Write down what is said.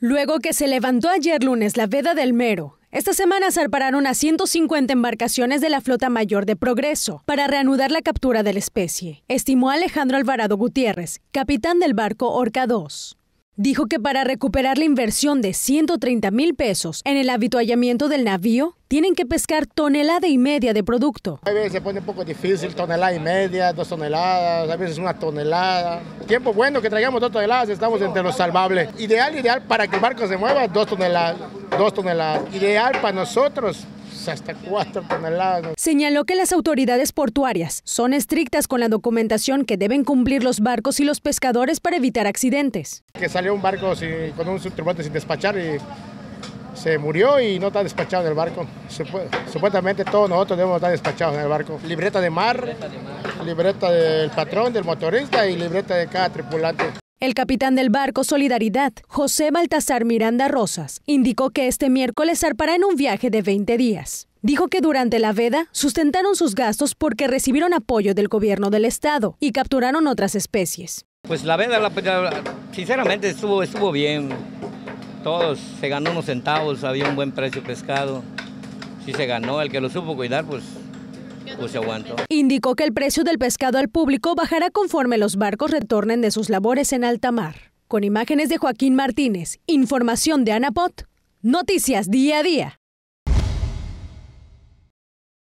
Luego que se levantó ayer lunes la veda del Mero, esta semana zarparon a 150 embarcaciones de la Flota Mayor de Progreso para reanudar la captura de la especie, estimó Alejandro Alvarado Gutiérrez, capitán del barco Orca 2 dijo que para recuperar la inversión de 130 mil pesos en el habituallamiento del navío, tienen que pescar tonelada y media de producto. A veces se pone un poco difícil, tonelada y media, dos toneladas, a veces una tonelada. Tiempo bueno que traigamos dos toneladas, estamos entre los salvables. Ideal, ideal para que el barco se mueva, dos toneladas, dos toneladas. Ideal para nosotros, hasta 4 toneladas. Señaló que las autoridades portuarias son estrictas con la documentación que deben cumplir los barcos y los pescadores para evitar accidentes. Que salió un barco con un tripulante sin despachar y se murió y no está despachado en el barco. Supuestamente todos nosotros debemos estar despachados en el barco. Libreta de mar, libreta del patrón, del motorista y libreta de cada tripulante. El capitán del barco Solidaridad, José Baltasar Miranda Rosas, indicó que este miércoles zarpará en un viaje de 20 días. Dijo que durante la veda sustentaron sus gastos porque recibieron apoyo del gobierno del estado y capturaron otras especies. Pues la veda, sinceramente, estuvo, estuvo bien. Todos se ganó unos centavos, había un buen precio pescado. Si se ganó, el que lo supo cuidar, pues pues Indicó que el precio del pescado al público bajará conforme los barcos retornen de sus labores en alta mar. Con imágenes de Joaquín Martínez, información de Anapot, noticias día a día.